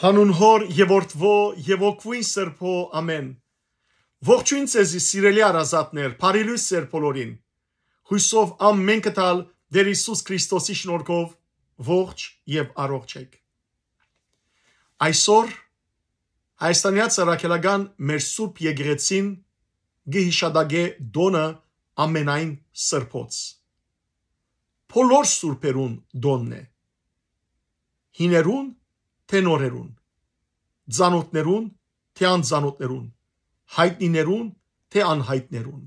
Հանուն հոր եւ որդվո եւ օգվին սրբո ամեն։ Ողջույն ցեզի սիրելի արազատներ, բարելույս սեր բոլորին։ Հույսով ամեն կտալ Տեր Հիսուս Քրիստոսի շնորհքով ողջ եւ առողջ եք։ Այսօր հայաստանյաց առաքելական մեր սուրբ եկեղեցին գիհիշադագե դոնը ամենայն սրբոց։ Բոլոր սուրբերուն դոնն է։ Հիներուն թե նորերուն, ծանոթներուն, թե անծանոթներուն, հայտնիներուն, թե անհայտներուն։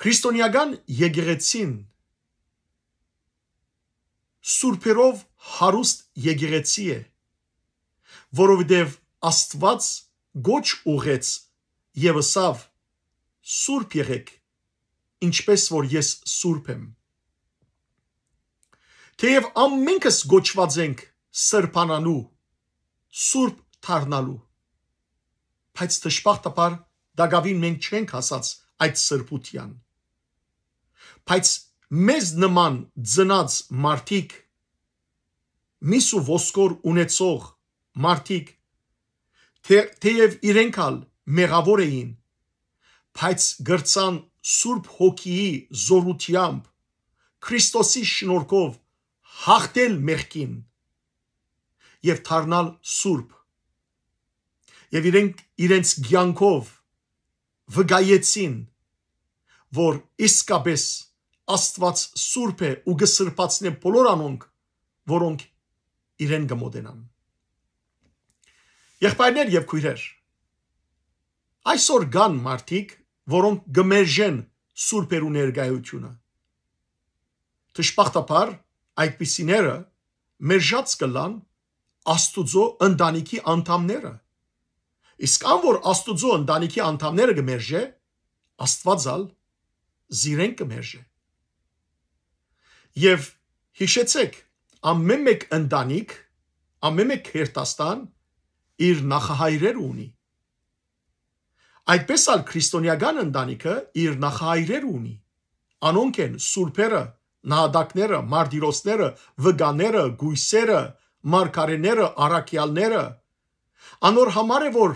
Քրիստոնեական եկեղեցին սուրբերով հարուստ եկեղեցի է, որովհետև Աստված գոչ ուղեց եւ ասավ սուրբ եղեք, ինչպես որ ես սուրբ եմ։ Թեև ամենքս գոչված ենք սրբանալու, սուրբ դառնալու։ Բայց դժբախտաբար դակավին մենք չենք հասած այդ սրբության։ Բայց մեզ նման ծնած մարդիկ միս ու ոսկոր ունեցող մարդիկ թեև թե իրենք ալ մեղավոր էին բայց գրցան Սուրբ Հոգիի զորությամբ Քրիստոսի շնորհքով հաղթել մեղքին եւ թարնալ սուրբ եւ իրենք իրենց ցյանքով վգայեցին որ իսկապես Աստված սուրբ է ու գսրբացնի բոլոր անոնք որոնք իրեն գմոդենան Եղբայրներ եւ քույրեր այսօր կան մարդիկ որոնք գմերժեն սուրբերու ներկայությունը Ճշմարտաբար այդպիսիները մերժած կլան Աստուծո ընտանիքի անդամները։ Իսկ ան որ Աստուծո ընտանիքի անդամները կմերժե, Աստվածալ զիրեն կմերժե։ Եվ հիշեցեք, ամեն մեկ ընտանիք, ամեն մեկ հերթաստան իր նախահայրեր ունի։ Այդպես ալ քրիստոնեական ընտանիքը իր նախահայրեր ունի։ Անոնք են սուրբերը, նահատակները, մարդիրոսները, վգաները, գույսերը, մարգարեները, առաքյալները, անոր համար է որ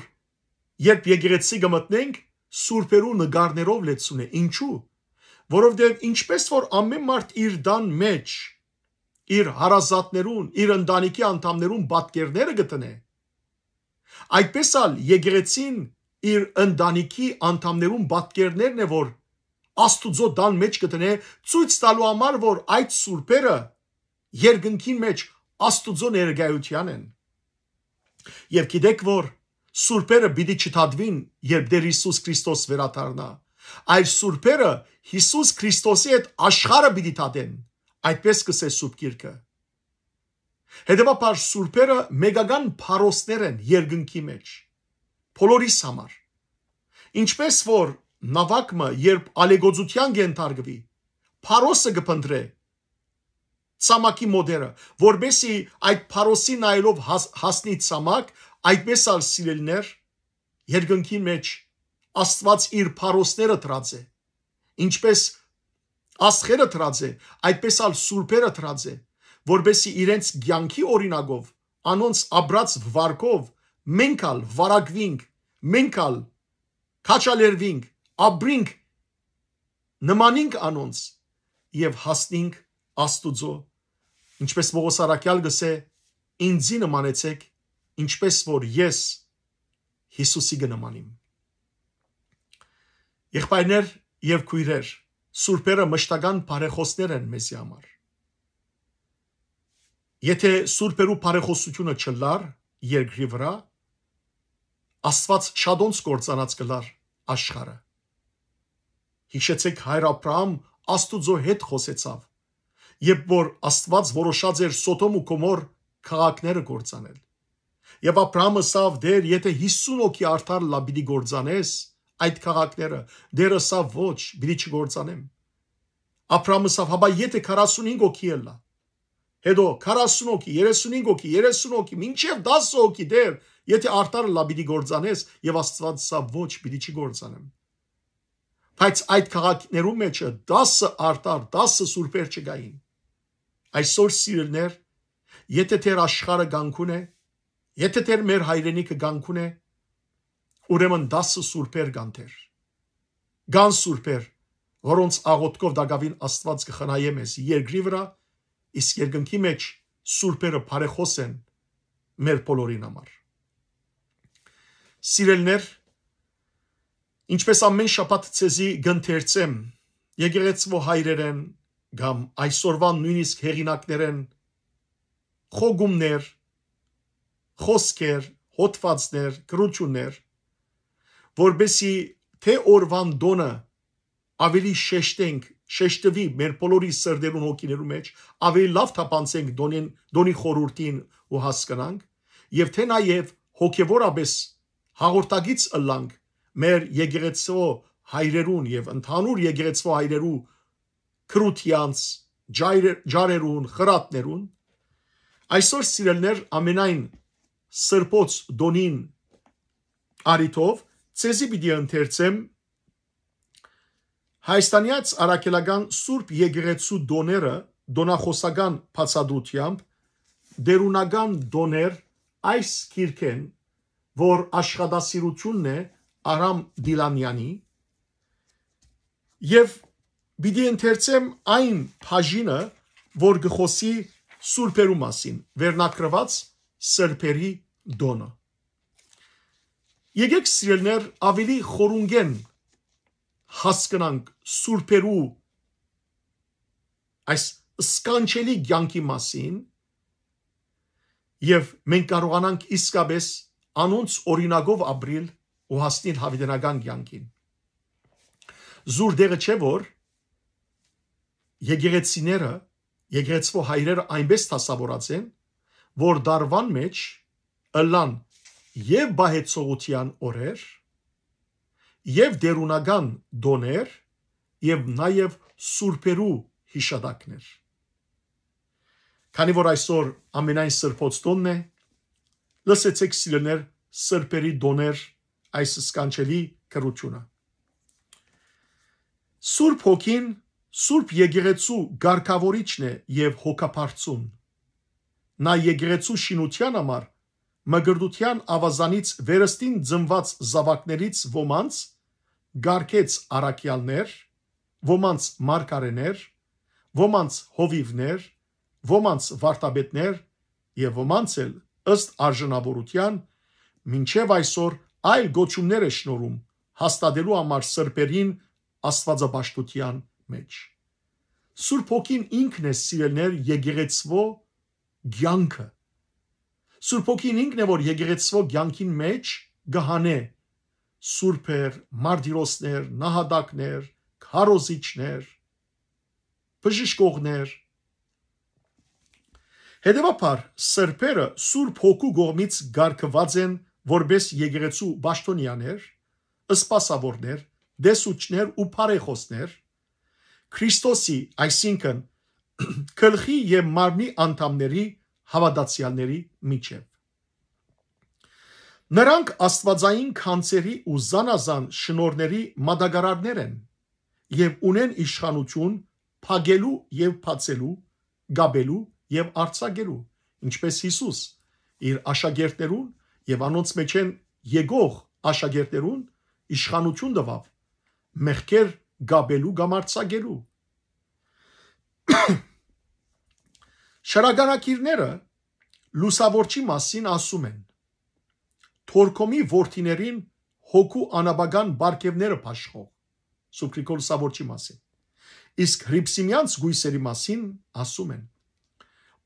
երբ եկեղեցի գմտնենք, սուրբերու նկարներով լեցուն է։ Ինչու՞։ Որովհետև ինչպես որ ամեն մարդ իր դան մեջ իր հարազատներուն, իր ընտանիքի անդամներուն պատկերները գտնե, այդպես ալ եկեղեցին իր ընտանիքի անդամներուն պատկերներն է որ աստուծո դան մեջ գտնե ցույց տալու համար որ այդ սուրբերը երկնքին մեջ Աստուծո ներկայության են։ Եվ գիտեք որ սուրբերը պիտի չթադվին, երբ Տեր Հիսուս Քրիստոս վերաթարնա, այլ սուրբերը Հիսուս Քրիստոսի հետ աշխարհը պիտի թադեն։ Այդպես կսե Սուրբ Գիրքը։ Հետևաբար սուրբերը մեգական փարոսներ են երկնքի մեջ։ Բոլորիս համար։ Ինչպես որ նավակը երբ ալեգոզության կենթարգվի, փարոսը կփնտրե ցամաքի մոդերը, որբեսի այդ փարոսի նայելով հաս, հասնի ցամաք, այդպես ալ սիրելներ երկնքի մեջ Աստված իր փարոսները դրած է։ Ինչպես աստղերը դրած է, այդպես ալ սուրբերը դրած է, որբեսի իրենց ցանկի օրինակով, անոնց աբրած վարկով մենք ալ վարակվինք, մենք ալ քաչալերվինք, աբրինք նմանինք անոնց եւ հասնինք Աստուծո Ինչպես Պողոս Արաքյալ գսե, ինձի նմանեցեք, ինչպես որ ես Հիսուսի կնմանիմ։ Եղբայրներ եւ քույրեր, սուրբերը մշտական բարեխոսներ են մեզի համար։ Եթե սուրբերու բարեխոսությունը չլար երկրի վրա, Աստված շատոնց կործանած կլար աշխարը։ Հիշեցեք հայր Աբրահամ Աստուծո հետ խոսեցավ երբ որ Աստված որոշած էր Սոդոմ ու Գոմոր քաղաքները կործանել։ Եվ Աբրամը սավ դեր, եթե 50 հոգի արդար լաբիդի գործանես այդ քաղաքները, դերը սա ոչ, բիդի չգործանեմ։ Աբրամը սավ, հաբա եթե 45 հոգի էլա։ Հետո 40 հոգի, 35 հոգի, 30 հոգի, մինչև 10 հոգի դեր, եթե արդարը լաբիդի գործանես եւ Աստված սա ոչ, բիդի չգործանեմ։ Բայց այդ քաղաքներում մեջը 10 արդար, 10 սուրբեր չգային Այսօր սիրելներ, եթե Տեր աշխարը գանքուն է, եթե Տեր մեր հայրենիքը գանքուն է, ուրեմն դասը սուրբեր կան Տեր։ Կան սուրբեր, որոնց աղոթքով դակավին Աստված կխնայե մեզ երկրի վրա, իսկ երկնքի մեջ սուրբերը բարեխոս են մեր բոլորին համար։ Սիրելներ, ինչպես ամեն շաբաթ ցեզի գընթերցեմ, եկեղեցու հայրերեն կամ այսօրվան նույնիսկ հեղինակներ են խոգումներ, խոսքեր, հոդվածներ, գրություններ, որբեսի թե օրվան դոնը ավելի շեշտենք, շեշտվի մեր բոլորի սրդերուն հոգիներու մեջ, ավելի լավ թափանցենք դոնին, դոնի խորուրդին ու հասկանանք, եւ թե նաեւ հոգեվորապես հաղորդագից ըլլանք մեր եկեղեցու հայրերուն եւ ընդհանուր եկեղեցու հայրերու քրությանց ջարերուն, խրատներուն։ Այսօր սիրելներ ամենայն սրբոց դոնին արիտով ցեզի պիտի ընթերցեմ հայաստանյաց արաքելական Սուրբ Եկեղեցու դոները դոնախոսական փածադրությամբ դերունական դոներ այս քիրքեն որ աշխատասիրությունն է Արամ Դիլանյանի եւ Բիդի ընթերցեմ այն բաժինը, որ գխոսի սուրբերու մասին, վերնակրված սրբերի դոնը։ Եկեք սիրելներ ավելի խորունգեն հասկանանք սուրբերու այս սկանչելի ցանկի մասին եւ մենք կարողանանք իսկապես անոնց օրինակով ապրել ու հասնել հավիտենական ցանկին։ Զուր դերը չէ որ եկեղեցիները եկեղեցվո հայրերը այնպես տասավորած են, որ դարվան մեջ ըլլան եւ բահեցողության օրեր եւ դերունական դոներ եւ նաեւ սուրբերու հիշադակներ։ Քանի որ այսօր ամենայն սրբոց տոնն է, լսեցեք սիրելներ սրբերի դոներ այս սկանչելի կրությունը։ Սուրբ հոգին Սուրբ Եկեղեցու ղարքավորիչն է եւ հոգապարծուն։ Նա Եկեղեցու շինության համար մգրդության ավազանից վերստին ծնված զավակներից ոմանց գարկեց արաքյալներ, ոմանց մարգարեներ, ոմանց հովիվներ, ոմանց վարտաբետներ եւ ոմանց էլ ըստ արժանավորության մինչև այսօր այլ գոչումներ է շնորում հաստատելու համար սրբերին աստվածաբաշտության մեջ։ Սուրբ Հոգին ինքն է սիրելներ եկեղեցվո ցանկը։ Սուրբ Հոգին ինքն է որ եկեղեցվո ցանկին մեջ գահանե սուրբեր, մարդիրոսներ, նահատակներ, քարոզիչներ, բժշկողներ։ Հետևաբար սրբերը Սուրբ Հոգու գողմից ղարգված են որպես եկեղեցու ճշտոնյաներ, սպասավորներ, դեսուչներ ու բարեխոսներ, Քրիստոսի, այսինքն գլխի եւ մարմնի անդամների հավատացյալների միջև։ Նրանք աստվածային քանցերի ու զանազան շնորների մադագարարներ են եւ ունեն իշխանություն փագելու եւ փացելու, գաբելու եւ արցագելու, ինչպես Հիսուս իր աշակերտներուն եւ անոնց մեջ են եկող աշակերտերուն իշխանություն տվավ մեղքեր գաբելու կամ արցագելու։ Շարագանակիրները լուսավորչի մասին ասում են. Թորքոմի ворթիներին հոգու անաբական բարգևները փաշխող Սուկրիկոլ լուսավորչի մասին։ Իսկ հրիպսիմյանց գույսերի մասին ասում են.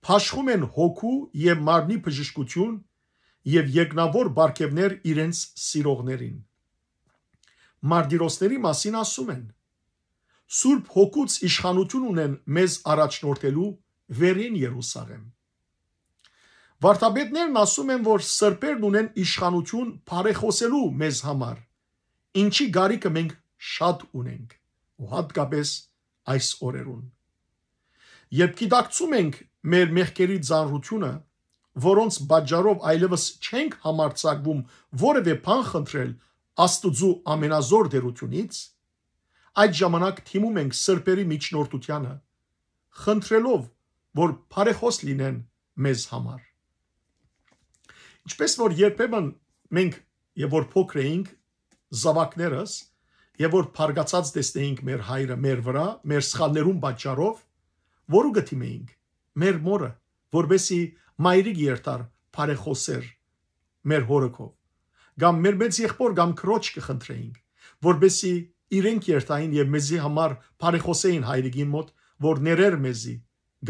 Փաշխում են հոգու եւ մարմնի բժշկություն եւ երկնավոր բարգևներ իրենց սիրողներին։ Մարդիրոսների մասին ասում են. Սուրբ հոգուց իշխանություն ունեն մեզ առաջնորդելու վերին Երուսաղեմ։ Վարդապետներն ասում են, որ սրբերն ունեն իշխանություն բարեխոսելու մեզ համար, ինչի գարիկը մենք շատ ունենք, ու հատկապես այս օրերուն։ Երբ գիտակցում ենք մեր մեղքերի ծանրությունը, որոնց բաժարով այլևս չենք համարցակվում որևէ բան խնդրել Աստուծու ամենազոր դերությունից, Այդ ժամանակ թիմում ենք սրբերի միջնորդությանը, խնդրելով, որ բարեխոս լինեն մեզ համար։ Ինչպես որ երբեմն մենք եւ որ փոքր էինք զավակներս եւ որ փարգացած տեսնեինք մեր հայրը մեր վրա, մեր սխալներուն պատճառով, որը գտիմեինք մեր մորը, որբեսի մայրիկ երթար բարեխոսեր մեր հորքով, կամ մեր մեծ եղբոր կամ քրոջ կխնդրեինք, որբեսի իրենք երթային եւ մեզի համար բարեխոսեին հայրիկի մոտ, որ ներեր մեզի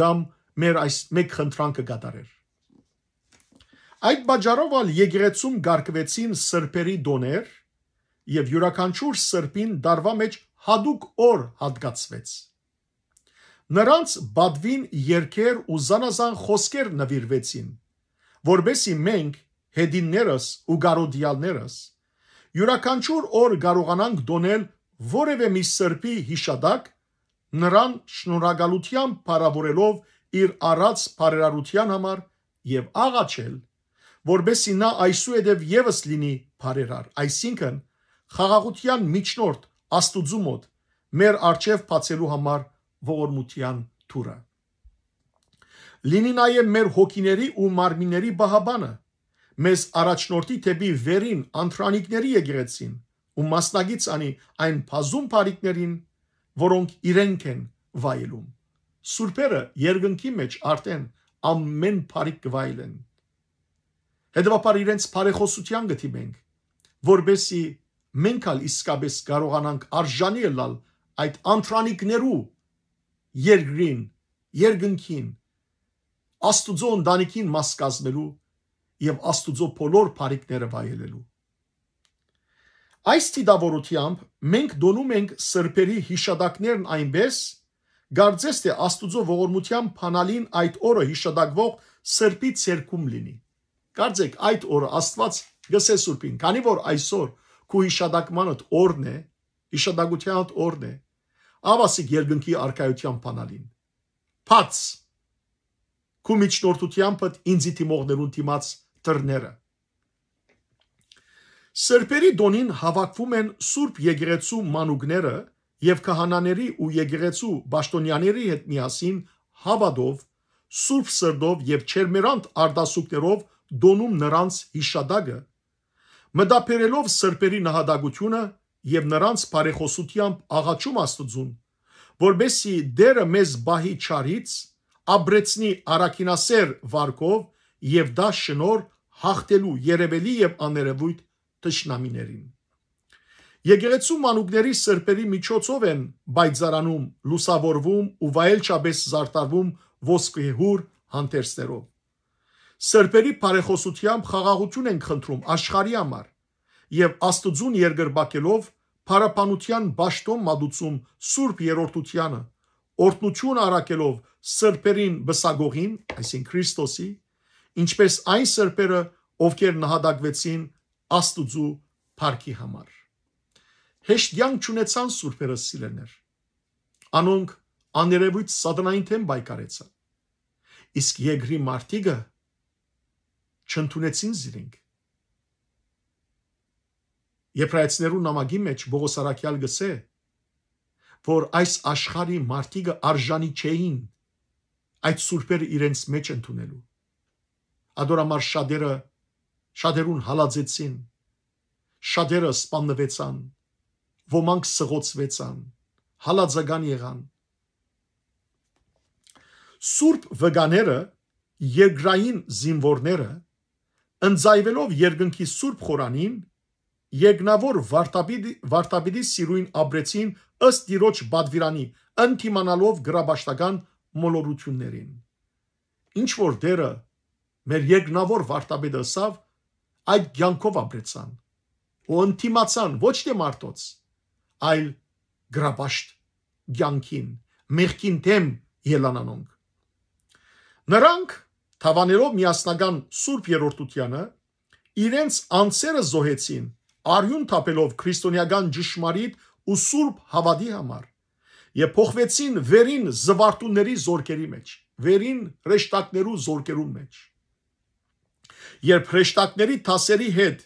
կամ մեր այս մեկ խնդրանքը կատարեր։ Այդ բաժարով ալ եգրեցում գարկվեցին սրբերի դոներ եւ յուրաքանչյուր սրբին դարվա մեջ հadouk օր հատկացվեց։ Նրանց բադվին երկեր ու զանազան խոսքեր նվիրվեցին, որբեսի մենք հետիններս ու գարոդիալներս յուրաքանչյուր օր կարողանանք դոնել որևէ մի սրբի հիշադակ նրան շնորհակալությամբ բարավորելով իր առած բարերարության համար եւ աղաչել որբեսի նա այսուհետև եւս լինի բարերար այսինքն խաղաղության միջնորդ աստուծու մոտ մեր արչև փացելու համար ողորմության թուրը լինի նաև մեր հոգիների ու մարմինների բահաբանը մեզ առաջնորդի թեպի վերին անթրանիկների եկեղեցին ու մասնագից անի այն փազում բարիկներին, որոնք իրենք են վայելում։ Սուրբերը երկնքի մեջ արդեն ամեն բարիկ կվայելեն։ Հետևաբար իրենց բարեխոսության գտիմենք, որբեսի մենք ալ իսկապես կարողանանք արժանի լալ այդ անտրանիկներու երկրին, երկնքին, աստուծո ընդանիքին մաս կազմելու եւ աստուծո բոլոր բարիկները վայելելու։ Այս դիտավորությամբ մենք դոնում ենք սրբերի հիշադակներն այնպես, գարձես թե Աստուծո ողորմության փանալին այդ օրը հիշադակվող սրբի ցերկում լինի։ Կարծեք այդ օրը Աստված գսե սուրբին, քանի որ այսօր քու հիշադակմանդ օրն է, հիշադակությանդ օրն է, ավասիկ երկնքի արքայության փանալին։ Փած քու միջնորդությամբ ինձի թիմողներուն թիմած դռները Սրբերի տոնին հավաքվում են Սուրբ Եկեղեցու մանուկները եւ քահանաների ու եկեղեցու պաշտոնյաների հետ միասին հավադով, Սուրբ սրդով եւ չերմերանտ արդասուկներով դոնում նրանց հիշադակը, մտաբերելով սրբերի նահատակությունը եւ նրանց բարեխոսությամբ աղաչում Աստծուն, որբեսի դերը մեզ բահի չարից ապրեցնի արակինասեր վարկով եւ դա շնոր հաղթելու երևելի եւ աներևույթ թշնամիներին։ Եկեղեցու մանուկների սրբերի միջոցով են բայձարանում, լուսավորվում ու վայելչաբես զարտարվում ոսկե հուր հանդերձներով։ Սրբերի բարեխոսությամբ խաղաղություն են խնդրում աշխարհի համար եւ Աստուծուն երգրբակելով փարապանության ճաշտոմ մատուցում Սուրբ Երորդությանը, օրտնություն առակելով սրբերին բսագողին, այսինքն Քրիստոսի, ինչպես այն սրբերը, ովքեր նահատակվեցին աստուծու փառքի համար։ Հեշտ յանք ճանեցան սուրբերը սիրելներ։ Անոնք աներևույթ սատանային թեմ բայկարեցան։ Իսկ եգրի մարտիկը չընդունեցին զիրինք։ Եբրայեցներու նամակի մեջ Բողոս Արաքյալ գսե, որ այս աշխարհի մարդիկը արժանի չէին այդ սուրբերը իրենց մեջ ընդունելու։ Ադորամար շադերը Շատերուն հալածեցին։ Շատերը սպանվեցան։ Ոմանք սղոցվեցան, հալածական եղան։ Սուրբ վգաները, երկրային զինվորները, ընձայվելով երկնքի Սուրբ խորանին, Եգնավոր Վարտաբիդի Վարտաբիդի սիրույն ապրեցին ըստ Տիրոջ բադվիրանի, ընտիմանալով գրաբաշտական մոլորություններին։ Ինչ որ դերը մեր Եգնավոր Վարտաբիդը ասավ, այդ ցանկով ապրեցան ու ընտիմացան ոչ թե մարդոց այլ գրապաշտ ցանկին մեղքին դեմ ելանանոնք նրանք թավաներով միասնական սուրբ երրորդությանը իրենց անձերը զոհեցին արյուն թափելով քրիստոնեական ճշմարիտ ու սուրբ հավատի համար եւ փոխվեցին վերին զվարթունների զորքերի մեջ վերին ռեշտակներու զորքերուն մեջ երբ հրեշտակների թասերի հետ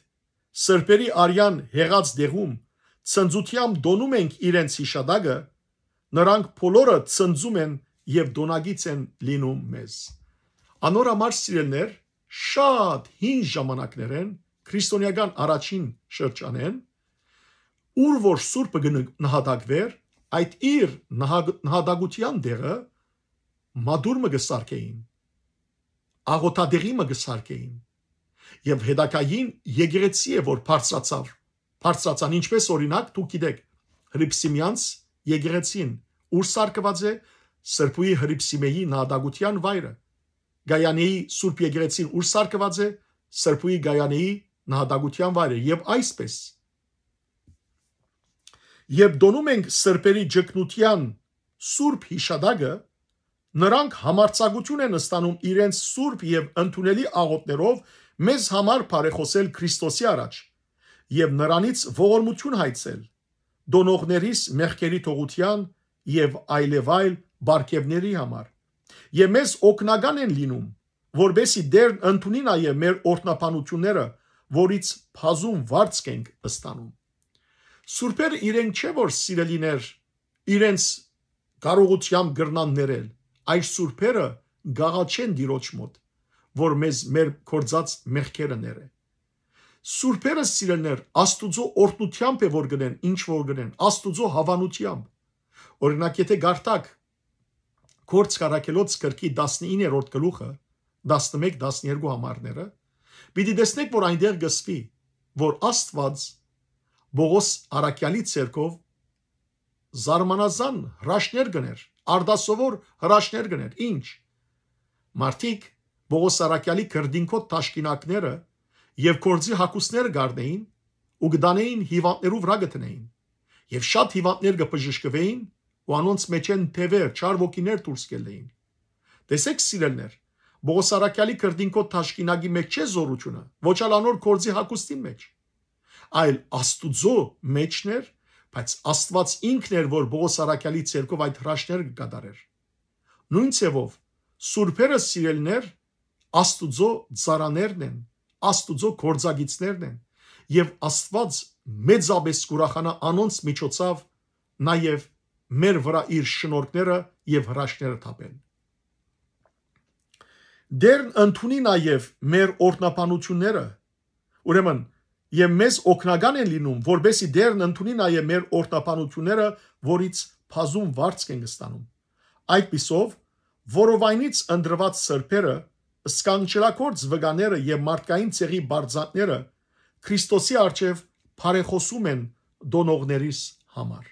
սրբերի արյան հեղած դեղում ծնծությամբ դոնում ենք իրենց հիշադակը, նրանք բոլորը ծնծում են եւ դոնագից են լինում մեզ։ Անոր համար սիրելներ, շատ հին ժամանակներեն քրիստոնեական առաջին շրջանեն ուր որ սուրբը գնահատակվեր, այդ իր նահատակության դեղը մադուր մը գսարկեին աղոտադեղի մը գսարկեին եւ հետակային եգերեցի է որ բարձրացավ բարձրացան ինչպես օրինակ դուք գիտեք հրիպսիմյանց եգերեցին ուր սարկված է սրբուի հրիպսիմեի նադագության վայրը գայանեի սուրբ եգերեցին ուր սարկված է սրբուի գայանեի նահատակության վայրը եւ այսպես երբ դոնում ենք սրբերի ճգնության սուրբ հիշադակը նրանք համարցակություն են ստանում իրենց սուրբ եւ ընդունելի աղոթներով մեզ համար բարեխոսել Քրիստոսի առաջ եւ նրանից ողորմություն հայցել դոնողներիս մեղքերի թողության եւ այլևայլ բարգևների համար եւ մեզ օգնական են լինում որբեսի դեր ընդունի նաեւ մեր օրտնապանությունները որից փազում վարձք ենք ստանում սուրբերը իրենք չէ որ սիրելիներ իրենց կարողությամբ գրնան ներել այս սուրբերը գաղաչեն դիրոջ մոտ որ մեզ մեր կործած մեղքերը ները։ Սուրբերը սիրելներ Աստուծո օրհնությամբ է որ գնեն, ինչ որ գնեն, Աստուծո հավանությամբ։ Օրինակ եթե Գարտակ Կորց Ղարակելոց գրքի 19-րդ գլուխը 11-12 համարները պիտի տեսնեք որ այնտեղ գսվի որ Աստված Բողոս Արաքյալի ցերկով զարմանազան հրաշներ գներ, արդասովոր հրաշներ գներ։ Ինչ։ Մարդիկ Բողոս Սարակյալի քրդինքոտ տաշկինակները եւ կորձի հակուսները գարնեին ու գտանեին հիվանդներու վրա գտնեին եւ շատ հիվանդներ կփժշկվեին ու անոնց մեջ են թևեր, չար ոգիներ դուրս գելեին։ Տեսեք սիրելներ, Բողոս Սարակյալի քրդինքոտ տաշկինակի մեջ չէ զորությունը, ոչ այլ անոր կորձի հակուստին մեջ, այլ Աստուծո մեջներ, բայց Աստված ինքն էր, որ Բողոս Սարակյալի ցերկով այդ հրաշներ կկատարեր։ Նույն ցևով սուրբերը սիրելներ Աստուծո ծարաներն են, Աստուծո գործագիծներն են եւ Աստված մեծապես կուրախանա անոնց միջոցով նաեւ մեր վրա իր շնորհները եւ հրաշները թափեն։ Դերն ընդունի նաեւ մեր օրտնապանությունները։ Ուրեմն եւ մեզ օգնական են լինում, որբեսի դերն ընդունի նաեւ մեր օրտնապանությունները, որից փազում վարձ կենք ստանում։ Այդ պիսով, որովայնից ընդրված սրբերը Սկանչելակործ վգաները եւ մարդկային ցեղի բարձատները Քրիստոսի արչև բարեխոսում են դոնողներիս համար։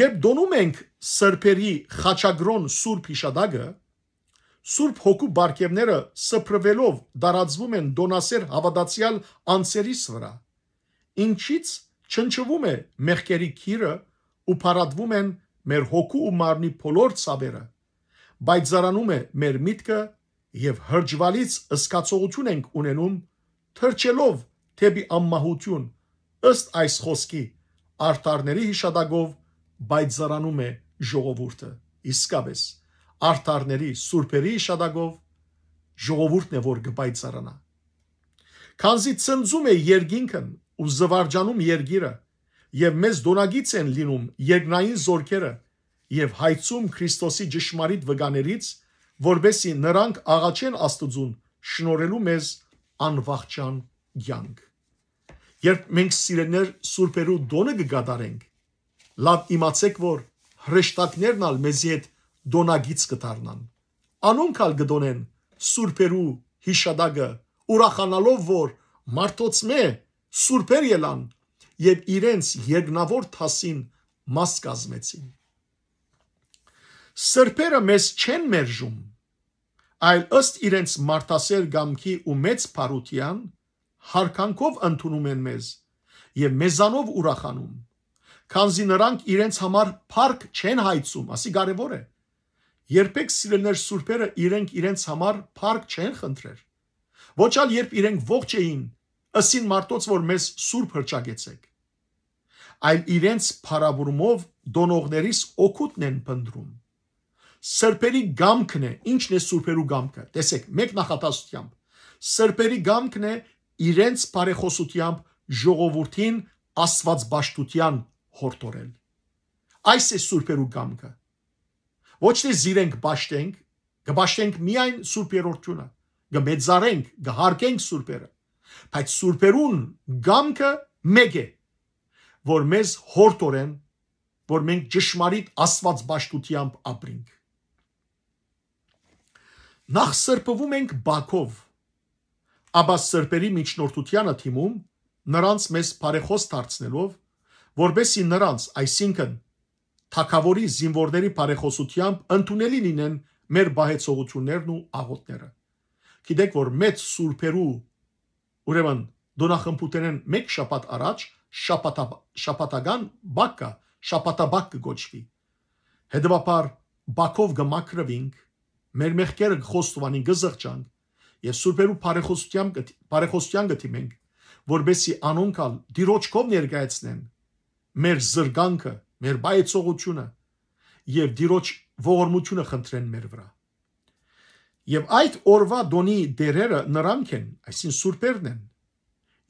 Երբ դոնում ենք սրբերի խաչագրոն Սուրբ հիշադակը, Սուրբ հոգու բարգևները սփռվելով դարածվում են դոնասեր հավատացյալ անձերիս վրա, ինչից չնչվում է մեղքերի քիրը ու փառատվում են մեր հոգու ու մարմնի բոլոր ցավերը բայց զարանում է մեր միտքը եւ հրջվալից սկացողություն ենք ունենում թրջելով թեպի ամմահություն ըստ այս խոսքի արտարների հիշադակով բայց զարանում է ժողովուրդը իսկապես արտարների սուրբերի հիշադակով ժողովուրդն է որ գբայցարանա քանզի ծնծում է երգինքն ու զվարճանում երգիրը եւ մեզ դոնագից են լինում երկնային զորքերը եւ հայցում Քրիստոսի ճշմարիտ վգաներից, որբեսի նրանք աղաչեն Աստուծուն շնորելու մեզ անվախճան ցանկ։ Երբ մենք սիրելներ Սուրբերու դոնը կգադարենք, լավ իմացեք, որ հրեշտակներն ալ մեզի հետ դոնագից կդառնան։ Անոնք ալ կդոնեն Սուրբերու հիշադակը, ուրախանալով, որ մարդոցմե Սուրբեր ելան եւ իրենց երկնավոր թասին մաս կազմեցին։ Սրբերը մեզ չեն մերժում, այլ ըստ իրենց մարդասեր գամքի ու մեծ փառության հարկանքով ընդունում են մեզ եւ մեզանով ուրախանում։ Քանզի նրանք իրենց համար փառք չեն հայցում, ասի կարևոր է։ Երբեք սիրելներ սուրբերը իրենք իրենց համար փառք չեն խնդրել։ Ոչ այլ երբ իրենք ողջ էին, ըսին մարտոց որ մեզ սուրբ հրճագեցեք այլ իրենց փարաբուրմով դոնողներից օգուտն են փնտրում սրբերի գամքն է, ի՞նչն է սուրբերու գամքը։ Տեսեք, մեկ նախատասությամբ։ Սրբերի գամքն է իրենց բարեխոսությամբ ժողովրդին աստվածբաշտության հորդորել։ Այս է սուրբերու գամքը։ Ոչ թե զիրենք ճաշտենք, գբաշտենք միայն սուրբ երրորդյունը, գմեծարենք, գհարկենք սուրբերը, բայց սուրբերուն գամքը մեկ է, որ մեզ հորդորեն, որ մենք ճշմարիտ աստվածբաշտությամբ ապրենք նախ սրբվում ենք Բաքով։ Աբա սրբերի միջնորդությանը թիմում նրանց մեզ բարեխոս դարձնելով, որբեսի նրանց, այսինքն թակավորի զինվորների բարեխոսությամբ ընդունելի լինեն մեր բահեցողություններն ու աղոթները։ Գիտեք, որ մեծ սուրբերու ուրեմն դոնախմբուտենեն մեկ շաբաթ առաջ շաբաթա շաբաթական բակը շաբաթաբակ կոչվի։ Հետևաբար Բաքով գմակրվինք Մեր մեղքերը կխոստովանին գզղճանք եւ սուրբերու բարեխոսությամ բարեխոսյան գտիմենք, որբեսի անոնքալ դիրոջկով ներկայացնեն մեր զրկանքը, մեր բայեցողությունը եւ դիրոջ ողորմությունը խնդրեն մեր վրա։ Եվ այդ օրվա դոնի դերերը նրանք են, այսին սուրբերն են,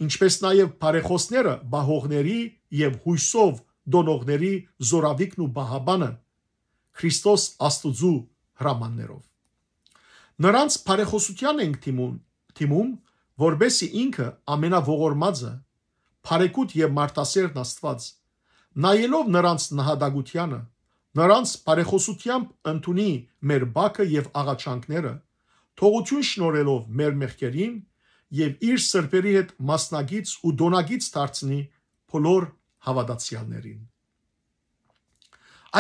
ինչպես նաև բարեխոսները, բահողների եւ հույսով դոնողների զորավիկն ու բահաբանը Քրիստոս Աստուծու հրամաններով։ Նրանց բարեխոսության ենք թիմում, թիմում, որբեսի ինքը ամենաողորմածը, բարեկուտ եւ մարտասերն Աստված, նայելով նրանց նահատակությանը, նրանց բարեխոսությամբ ընդունի մեր բակը եւ աղաչանքները, թողություն շնորելով մեր մեղքերին եւ իր սրբերի հետ մասնագից ու դոնագից դարձնի բոլոր հավատացյալներին։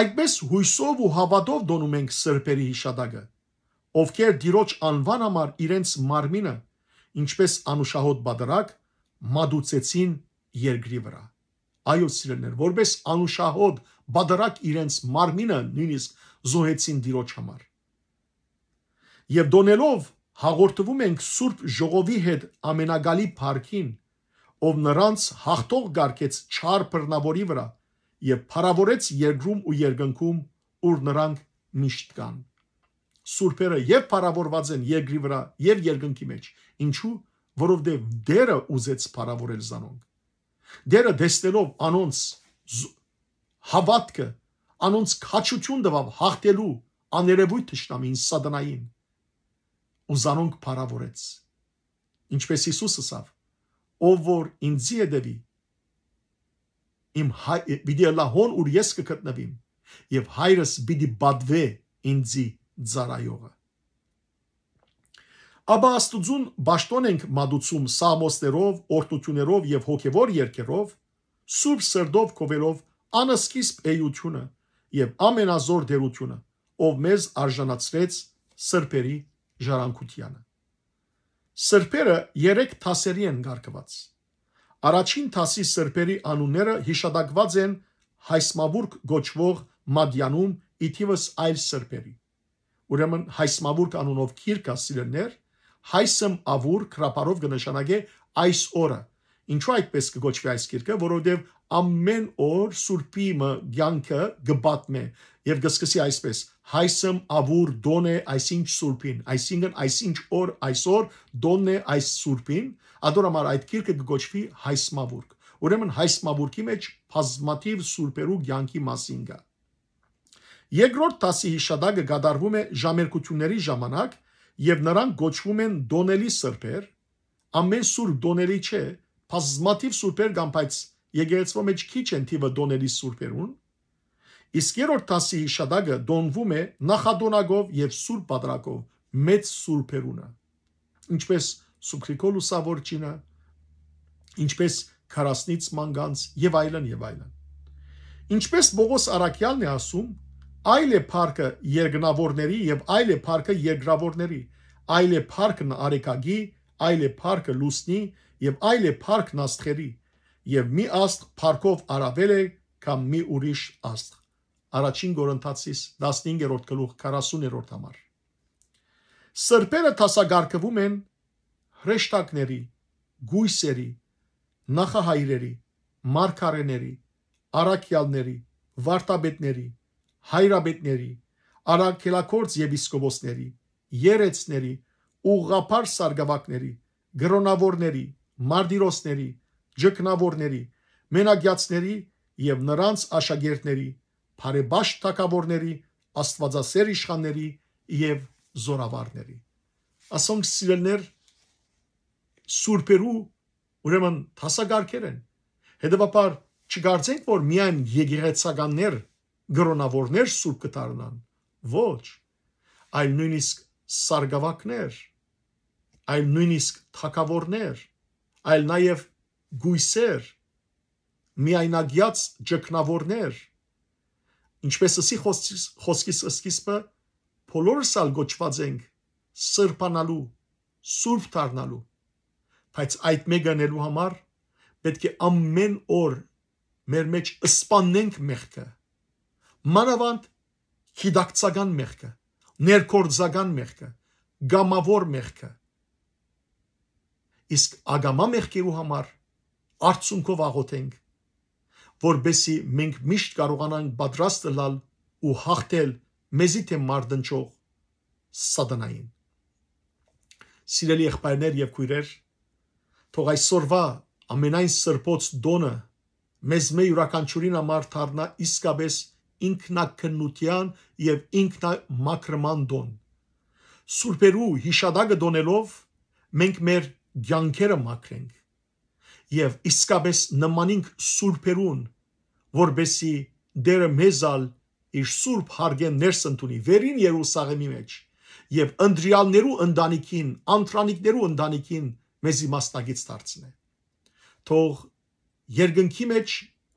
Այդպես հույսով ու հավատով դոնում ենք սրբերի հիշադակը ովքեր դիրոջ անվան համար իրենց մարմինը, ինչպես անուշահոտ բادرակ, մադուցեցին երկրի վրա։ Այո, սիրելներ, որպես անուշահոտ բادرակ իրենց մարմինը նույնիսկ զոհեցին դիրոջ համար։ Եվ դոնելով հաղորդվում ենք Սուրբ Ժողովի հետ ամենագալի Փարքին, ով նրանց հաղթող գարկեց չար բռնավորի վրա եւ փարավորեց երկրում ու երկնքում, ուր նրանք միշտ կան սուրբերը եւ փառավորված են երկրի վրա եւ երկնքի մեջ։ Ինչու? Որովհետեւ դերը ուզեց փառավորել զանոնք։ Դերը դեստելով անոնց հավատքը, անոնց քաչություն տվավ հաղթելու աներևույթ ճշտամին սատանային։ Ու զանոնք փառավորեց։ Ինչպես Հիսուսը ասավ. «Ով որ ինձի եդեւի, իմ հայ պիտի լահոն ուր ես կգտնվեմ, եւ հայրս պիտի բադվե ինձի ծարայողը։ Աբա Աստուծուն ճաշտոն ենք մատուցում սամոստերով, օրհնություններով եւ հոգեվոր երկերով, սուրբ սրդով կովելով անսկիսպ էությունը եւ ամենազոր դերությունը, ով մեզ արժանացրեց սրբերի ժառանգությանը։ Սրբերը երեք թասերի են ղարգված։ Առաջին թասի սրբերի անունները հիշադակված են Հայսմաբուրգ գոչվող Մադյանում, ի թիվս այլ սրբերի։ Ուրեմն հայսմավուր կանոնով քիրկա սիրելներ, հայսմ ավուր քրապարով կնշանակե այս օրը։ Ինչու այդպես կոչվի այս քիրկը, որովհետև ամեն օր Սուրբի մյանքը գբատմե եւ գսկսի այսպես. հայսմ ավուր դոնե այսինչ Սուրբին, այսինքն այսինչ օր այսօր դոնե այս Սուրբին, ադորամար այդ քիրկը կոչվի հայսմավուրք։ Ուրեմն հայսմավուրքի մեջ բազմաթիվ Սուրբերու յանքի մասին կա։ Երկրորդ դասի հիշադակը գադարվում է ժամերկությունների ժամանակ եւ նրանք գոչվում են դոնելի սրբեր։ Ամեն սուրբ դոնելի չէ, բազմաթիվ սուրբեր կան, բայց եկեղեցվո մեջ քիչ են թիվը դոնելի սուրբերուն։ Իսկ երրորդ դասի հիշադակը դոնվում է նախադոնագով եւ սուրբ պատրակով մեծ սուրբերունը։ Ինչպես Սուկրիկոլուսա Որչինը, ինչպես Քարասնից Մանգանց եւ այլն եւ այլն։ Ինչպես Բողոս Արաքյալն է ասում, Այլ է парքը երկնավորների եւ այլ է парքը երկրավորների։ Այլ է парքն արեկագի, այլ է парքը լուսնի եւ այլ է парքն աստղերի։ Եվ մի աստղ парքով արավել է կամ մի ուրիշ աստղ։ Առաջին Կորինթացիս 15-րդ գլուխ 40-րդ համար։ Սրբերը տասագարկվում են հրեշտակների, գույսերի, նախահայրերի, մարգարեների, առաքյալների, վարտաբետների, հայրաբետների, արաքելակորց եպիսկոպոսների, երեցների, ուղղափառ սարգսակների, գրոնավորների, մարդիրոսների, ճգնավորների, մենագյացների եւ նրանց աշակերտների, բարեբաշտ թակավորների, աստվածասեր իշխանների եւ զորավարների։ Ասոնք սիրելներ սուրբերու ուրեմն դասակարգեր են։ Հետևաբար չգարձենք, որ միայն եգեգեցականներ գրոնավորներ սուրբ կդառնան։ Ոչ, այլ նույնիսկ սարգավակներ, այլ նույնիսկ թակավորներ, այլ նաև գույսեր, միայնագյաց ճգնավորներ։ Ինչպես ասի խոսքի սկիզբը, բոլորս ալ գոչված ենք սրբանալու, սուրբ դառնալու։ Բայց այդ մեգանելու համար պետք է ամեն օր մեր մեջ սպանենք մեղքը մանավանդ հիդակցական մեղքը, ներքորձական մեղքը, գամավոր մեղքը։ Իսկ ագամա մեղքերու համար արցունքով աղոթենք, որբեսի մենք միշտ կարողանանք պատրաստ լալ ու հաղթել մեզի թե մարդնչող սատանային։ Սիրելի եղբայրներ եւ քույրեր, թող այսօրվա ամենայն սրբոց դոնը մեզ մե յուրաքանչյուրին համար դառնա իսկապես ինքնակնության եւ ինքնամակրման դոն։ Սուրբերու հիշադակը դոնելով մենք մեր ցանկերը մաքրենք եւ իսկապես նմանինք սուրբերուն, որբեսի դերը մեզալ իր սուրբ հարգեն ներս ընդունի վերին Երուսաղեմի մեջ եւ ընդրիալներու ընտանիքին, անտրանիկներու ընտանիքին մեզի մասնակից դարձնե։ Թող երկնքի մեջ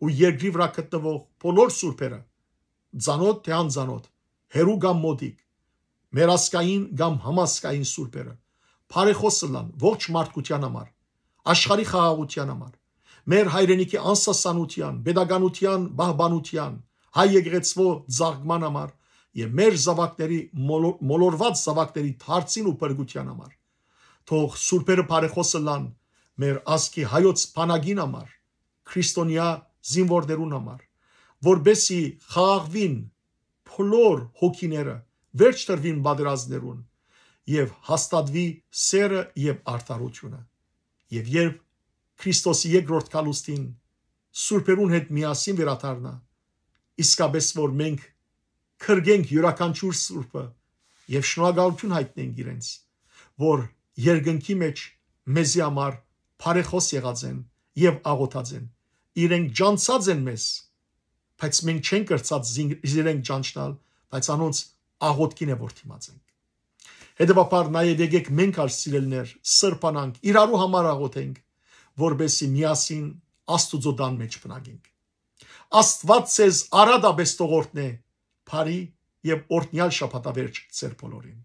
ու երկրի վրա գտնվող բոլոր սուրբերը Ծանոթ թե անծանոթ, հերու կամ մոտիկ, մերասկային կամ համասկային սուրբերը, բարեխոսը լան ողջ մարդկության համար, աշխարհի խաղաղության համար, մեր հայրենիքի անսասանության, pedagogian բահբանության, հայ եկեղեցվո զարգման համար եւ մեր զավակների մոլորված զավակների դարձին ու բրգության համար։ Թող սուրբերը բարեխոսը լան մեր ազգի հայոց բանագին համար, քրիստոնյա զինվորներուն համար որբեսի խաղաղվին փոլոր հոգիները, վերջ տրվին բادرազներուն եւ հաստատվի սերը եւ արդարությունը։ Եվ երբ Քրիստոսի երկրորդ կալուստին սուրբերուն հետ միասին վերաթարնա, իսկապես որ մենք քրգենք յուրաքանչյուր սուրբը եւ շնորհակալություն հայտնենք իրենց, որ երկնքի մեջ մեզի համար բարեխոս եղած են եւ աղոթած են։ Իրենք ջանցած են մեզ բայց մենք չենք կրծած իրենք ճանչնալ, բայց անոնց աղոտքին է որ թիմացենք։ Հետևաբար նաև եկեք մենք ալ սիրելներ սրբանանք, իրարու համար աղոթենք, որբեսի միասին Աստուծո դան մեջ բնագենք։ Աստված ցեզ արադաբես տողորտնե, բարի եւ օրտնյալ շփատավերջ ծեր բոլորին։